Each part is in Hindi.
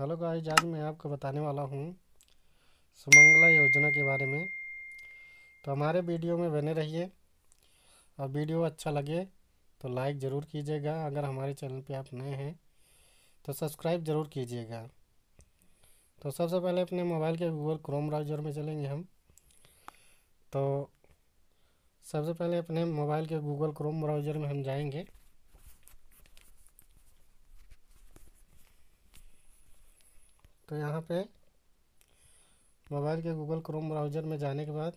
हेलो गाइस आज मैं आपको बताने वाला हूँ सुमंगला योजना के बारे में तो हमारे वीडियो में बने रहिए और वीडियो अच्छा लगे तो लाइक ज़रूर कीजिएगा अगर हमारे चैनल पे आप नए हैं तो सब्सक्राइब ज़रूर कीजिएगा तो सबसे पहले अपने मोबाइल के गूगल क्रोम ब्राउज़र में चलेंगे हम तो सबसे पहले अपने मोबाइल के गूगल क्रोम ब्राउज़र में हम जाएंगे तो यहाँ पे मोबाइल के गूगल क्रोम ब्राउज़र में जाने के बाद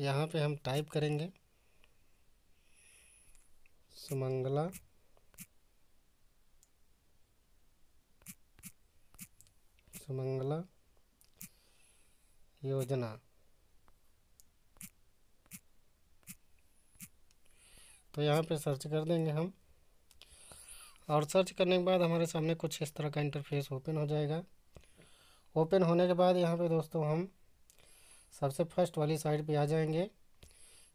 यहाँ पे हम टाइप करेंगे सुमंगला सुमंगला योजना तो यहाँ पे सर्च कर देंगे हम और सर्च करने के बाद हमारे सामने कुछ इस तरह का इंटरफेस ओपन हो जाएगा ओपन होने के बाद यहाँ पे दोस्तों हम सबसे फर्स्ट वाली साइड पे आ जाएंगे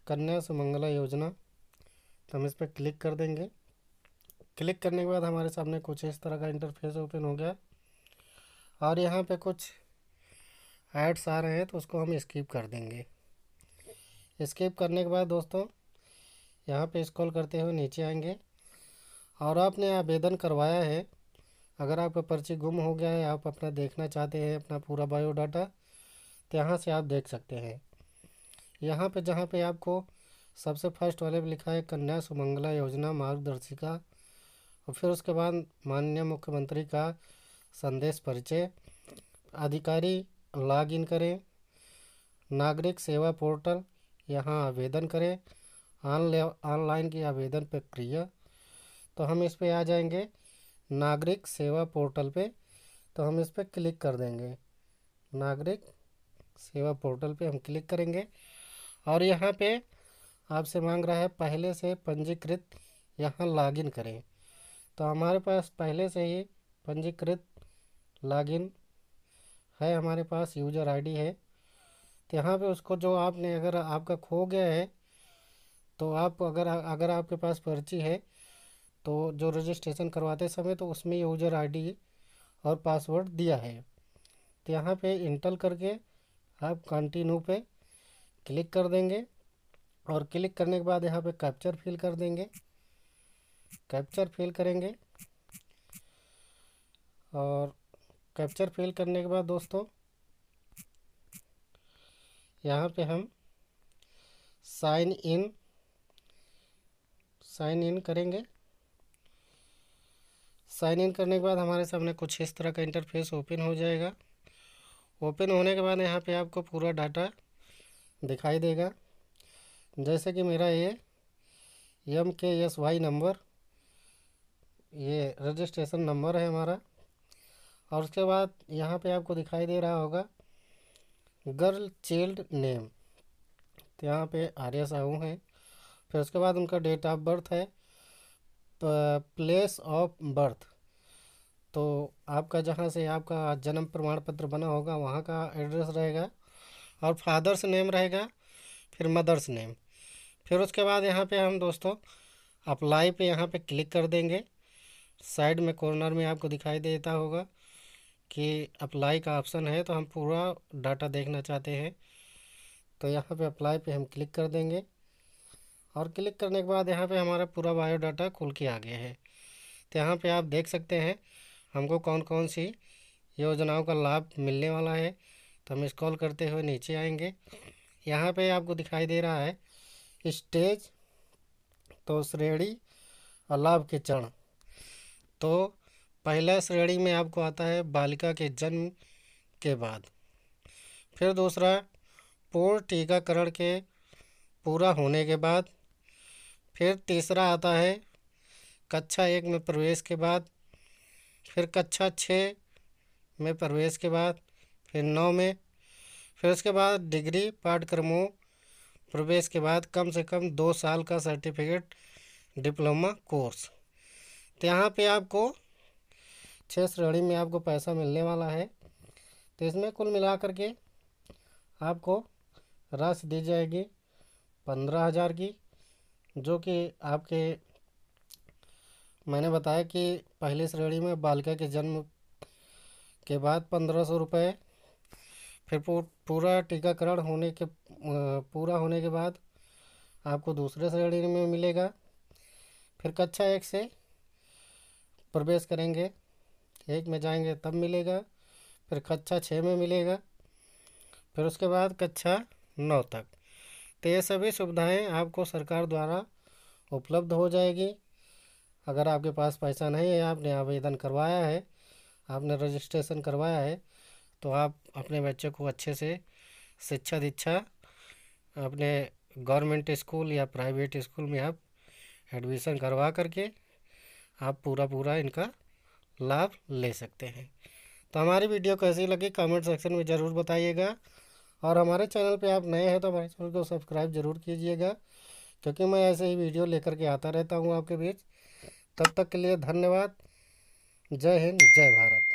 कन्या सुमंगला योजना तो हम इस पर क्लिक कर देंगे क्लिक करने के बाद हमारे सामने कुछ इस तरह का इंटरफेस ओपन हो गया और यहाँ पे कुछ एड्स आ रहे हैं तो उसको हम स्किप कर देंगे स्किप करने के बाद दोस्तों यहाँ पे स्क्रॉल करते हुए नीचे आएंगे और आपने आवेदन करवाया है अगर आपका पर्ची गुम हो गया है आप अपना देखना चाहते हैं अपना पूरा बायोडाटा तो यहाँ से आप देख सकते हैं यहाँ पे जहाँ पे आपको सबसे फर्स्ट वाले पे लिखा है कन्या सुमंगला योजना मार्गदर्शिका और फिर उसके बाद माननीय मुख्यमंत्री का संदेश परिचय अधिकारी लॉग इन करें नागरिक सेवा पोर्टल यहाँ आवेदन करें ऑनलाइन की आवेदन प्रक्रिया तो हम इस पर आ जाएंगे नागरिक सेवा पोर्टल पे तो हम इस पर क्लिक कर देंगे नागरिक सेवा पोर्टल पे हम क्लिक करेंगे और यहाँ पे आपसे मांग रहा है पहले से पंजीकृत यहाँ लॉगिन करें तो हमारे पास पहले से ही पंजीकृत लॉगिन है हमारे पास यूजर आईडी है तो यहाँ पे उसको जो आपने अगर आपका खो गया है तो आप अगर अगर आपके पास पर्ची है तो जो रजिस्ट्रेशन करवाते समय तो उसमें यूज़र आईडी और पासवर्ड दिया है तो यहाँ पे इंटर करके आप कंटिन्यू पे क्लिक कर देंगे और क्लिक करने के बाद यहाँ पे कैप्चर फिल कर देंगे कैप्चर फिल करेंगे और कैप्चर फिल करने के बाद दोस्तों यहाँ पे हम साइन इन साइन इन करेंगे साइन इन करने के बाद हमारे सामने कुछ इस तरह का इंटरफेस ओपन हो जाएगा ओपन होने के बाद यहाँ पे आपको पूरा डाटा दिखाई देगा जैसे कि मेरा ये M K S Y number ये रजिस्ट्रेशन नंबर है हमारा और उसके बाद यहाँ पे आपको दिखाई दे रहा होगा गर्ल चाइल्ड नेम तो यहाँ पे आर्य साहू हैं फिर उसके बाद उनका डेट ऑफ बर्थ है प्लेस ऑफ बर्थ तो आपका जहाँ से आपका जन्म प्रमाण पत्र बना होगा वहाँ का एड्रेस रहेगा और फादर्स नेम रहेगा फिर मदर्स नेम फिर उसके बाद यहाँ पे हम दोस्तों अप्लाई पे यहाँ पे क्लिक कर देंगे साइड में कॉर्नर में आपको दिखाई देता होगा कि अप्लाई का ऑप्शन है तो हम पूरा डाटा देखना चाहते हैं तो यहाँ पे अप्लाई पे हम क्लिक कर देंगे और क्लिक करने के बाद यहाँ पे हमारा पूरा बायोडाटा खुल के आ गया है तो यहाँ पे आप देख सकते हैं हमको कौन कौन सी योजनाओं का लाभ मिलने वाला है तो हम स्क्रॉल करते हुए नीचे आएंगे यहाँ पे आपको दिखाई दे रहा है स्टेज तो श्रेणी और लाभ के चरण तो पहला श्रेणी में आपको आता है बालिका के जन्म के बाद फिर दूसरा पूर्ण टीकाकरण के पूरा होने के बाद फिर तीसरा आता है कक्षा एक में प्रवेश के बाद फिर कक्षा छः में प्रवेश के बाद फिर नौ में फिर उसके बाद डिग्री पाठ्यक्रमों प्रवेश के बाद कम से कम दो साल का सर्टिफिकेट डिप्लोमा कोर्स तो यहाँ पे आपको छः श्रेणी में आपको पैसा मिलने वाला है तो इसमें कुल मिला के आपको राशि दी जाएगी पंद्रह हज़ार की जो कि आपके मैंने बताया कि पहली श्रेणी में बालिका के जन्म के बाद पंद्रह सौ रुपये फिर पूरा टीकाकरण होने के पूरा होने के बाद आपको दूसरे श्रेणी में मिलेगा फिर कक्षा एक से प्रवेश करेंगे एक में जाएंगे तब मिलेगा फिर कक्षा छः में मिलेगा फिर उसके बाद कक्षा नौ तक तो ये सभी सुविधाएं आपको सरकार द्वारा उपलब्ध हो जाएगी अगर आपके पास पैसा नहीं है आपने आवेदन करवाया है आपने रजिस्ट्रेशन करवाया है तो आप अपने बच्चे को अच्छे से शिक्षा दीक्षा अपने गवर्नमेंट स्कूल या प्राइवेट स्कूल में आप एडमिशन करवा करके आप पूरा पूरा इनका लाभ ले सकते हैं तो हमारी वीडियो कैसी लगी कमेंट सेक्शन में ज़रूर बताइएगा और हमारे चैनल पे आप नए हैं तो हमारे चैनल को सब्सक्राइब ज़रूर कीजिएगा क्योंकि मैं ऐसे ही वीडियो लेकर के आता रहता हूँ आपके बीच तब तक के लिए धन्यवाद जय हिंद जय भारत